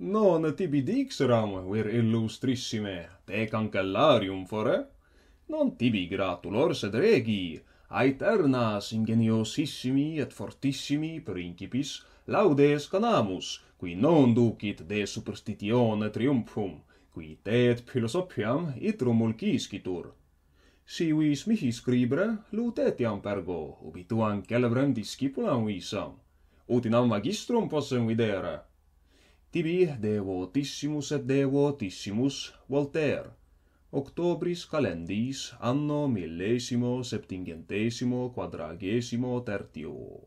Non tibi dixeram, vir illustrissime, te cancellarium fore? Non tibi gratulor sed regi, aeternas ingeniosissimi et fortissimi principis laudes canamus, qui non ducit de superstitione triumphum, qui te et philosophiam itrum ulciscitur. Si vis mihi scribere, lutetiam pergo, ubi tuam celebrem discipulam visam. Ut in magistrum possem videre, Tibi devotissimus et devotissimus Voltaire. Octobris calendis anno millesimo septingentesimo quadragesimo tertio.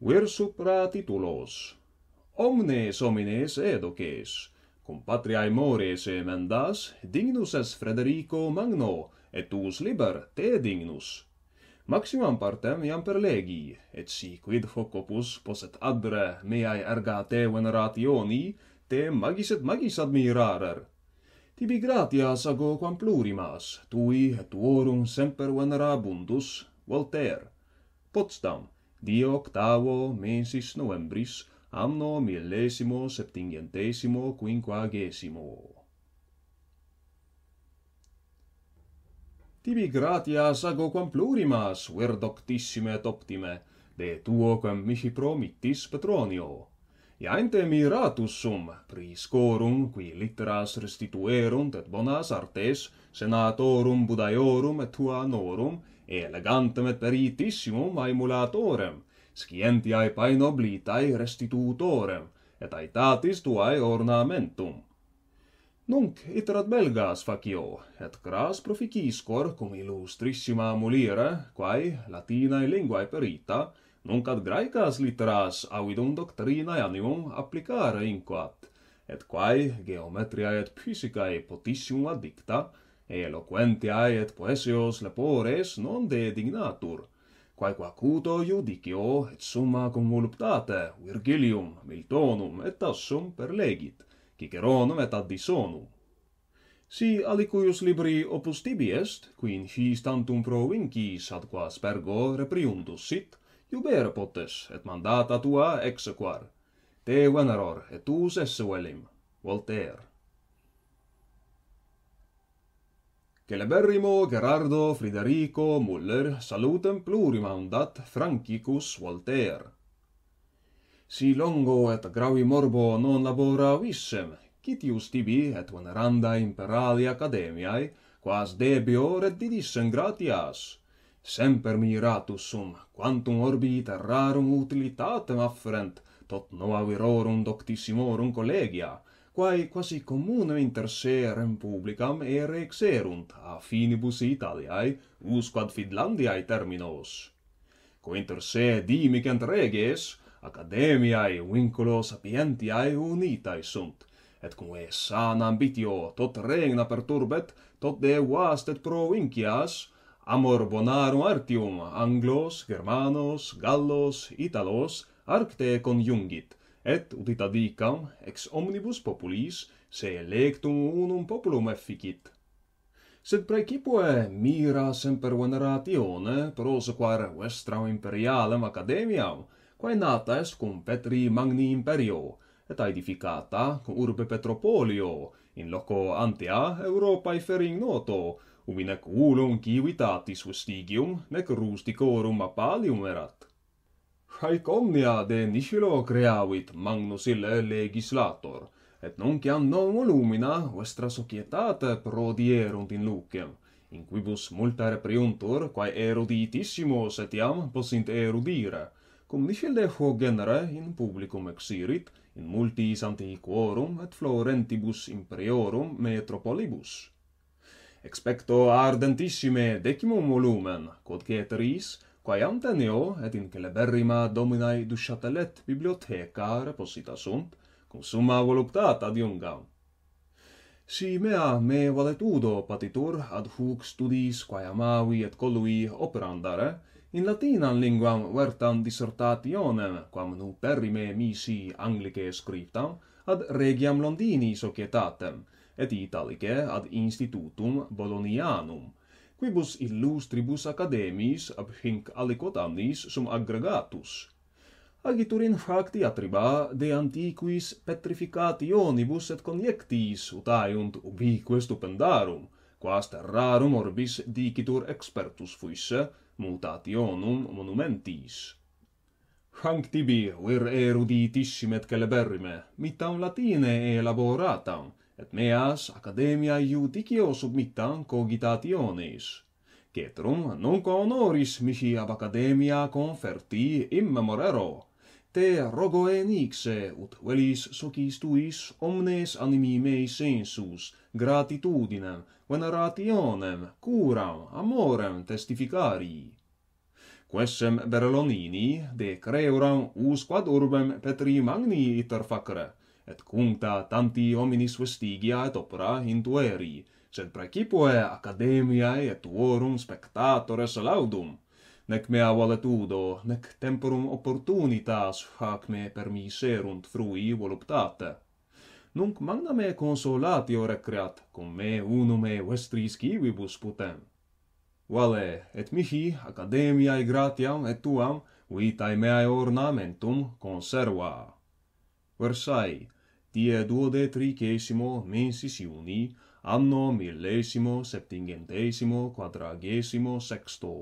Vir supra titulos. Omnes homines edoces, cum mores emendas, dignus est Frederico Magno, et tuus liber te dignus maximam partem iam per legi, et si quid hoc opus poset adre meae ergate venerationi, te magis et magis admirarer. Tibi gratias ago quam plurimas, tui et tuorum semper venerabundus, Voltaire. Potsdam, dio octavo mensis novembris, anno millesimo septingentesimo quinquagesimo. tibi gratia sago quam plurimas, ver doctissime et optime, de tuo quam mihi promittis patronio. Iainte mi ratus sum, pris corum, qui litteras restituerunt et bonas artes, senatorum budaiorum et tua norum, elegantem et peritissimum aemulatorem, scientiae pae restitutorem, et aetatis tuae ornamentum. Nunc iterat belgas facio, et cras proficiscor cum illustrissima mulire, quae latinae linguae perita, nunc ad graecas litteras avidum doctrinae animum applicare inquat, et quae geometriae et physicae potissimum addicta, e eloquentiae et poesios lepores non de dignatur, quae quacuto judicio et summa cum voluptate Virgilium, Miltonum et assum perlegit. Ciceronum et ad Si alicuius libri opus tibi est, quin his tantum pro vincis ad qua spergo repriuntus sit, iubere potes, et mandata tua exequar. Te veneror, et tu sesse velim, Voltaire. Celeberrimo Gerardo Friderico Muller salutem plurimandat dat Francicus Voltaire si longo et gravi morbo non labora vissem, citius tibi et veneranda imperali academiae, quas debio reddidissem gratias. Semper miratus sum, quantum orbi terrarum utilitatem afferent, tot nova virorum doctissimorum collegia, quae quasi comunem inter se rem publicam ere exerunt a finibus Italiae, usquad Finlandiae terminos. Quo se dimicent reges, academiae vinculo sapientiae unitae sunt, et cum e san ambitio tot regna perturbet, tot de vast et provincias, amor bonarum artium anglos, germanos, gallos, italos, arcte conjungit, et utita dicam ex omnibus populis, se electum unum populum efficit. Sed praecipue mira semper veneratione, prosquare vestram imperialem academiam, quae nata est cum Petri Magni Imperio, et aedificata cum urbe Petropolio, in loco antea Europae fering noto, ubi nec ulum civitatis vestigium, nec rusticorum apalium erat. Haec omnia de Nicilo creavit Magnus ille legislator, et nunc iam non volumina vestra societate prodierunt in lucem, in quibus multa repriuntur, quae eruditissimos etiam possint erudire, cum nisi leho genera in publicum exirit, in multis antiquorum et florentibus imperiorum metropolibus. Expecto ardentissime decimum volumen, quod ceteris, quae antenio et in celeberrima dominae du chatelet bibliotheca reposita sunt, cum summa voluptat adiungam. Si mea me valetudo patitur ad hoc studiis quae amavi et colui operandare, In latinam linguam vertam dissertationem, quam nu perime misi anglicae scriptam, ad regiam Londini societatem, et italice ad institutum bolonianum, quibus illustribus academis ab hinc aliquot annis sum aggregatus. Agitur in facti atriba de antiquis petrificationibus et conjectis utaiunt ubique stupendarum, quas terrarum orbis dicitur expertus fuisse, mutationum monumentis. Hanc tibi vir eruditissim et celeberrime, mittam latine elaboratam, et meas academia judicio submittam cogitationis. Cetrum nunca honoris mihi ab academia conferti immemorero, te rogo enixe, ut velis socis tuis omnes animi mei sensus gratitudinem venerationem, curam, amorem testificarii. Quessem Berlonini de creuram usquad urbem Petri Magni iter facere, et cuncta tanti hominis vestigia et opera intueri, sed precipue academiae et uorum spectatores laudum, nec mea valetudo, nec temporum opportunitas fac me permiserunt frui voluptate.' nunc magna me consolatio recreat, cum me unum me vestris civibus putem. Vale, et mihi, academiae gratiam et tuam, vitae meae ornamentum conserva. Versae, die duode tricesimo mensis iuni, anno millesimo septingentesimo quadragesimo sexto.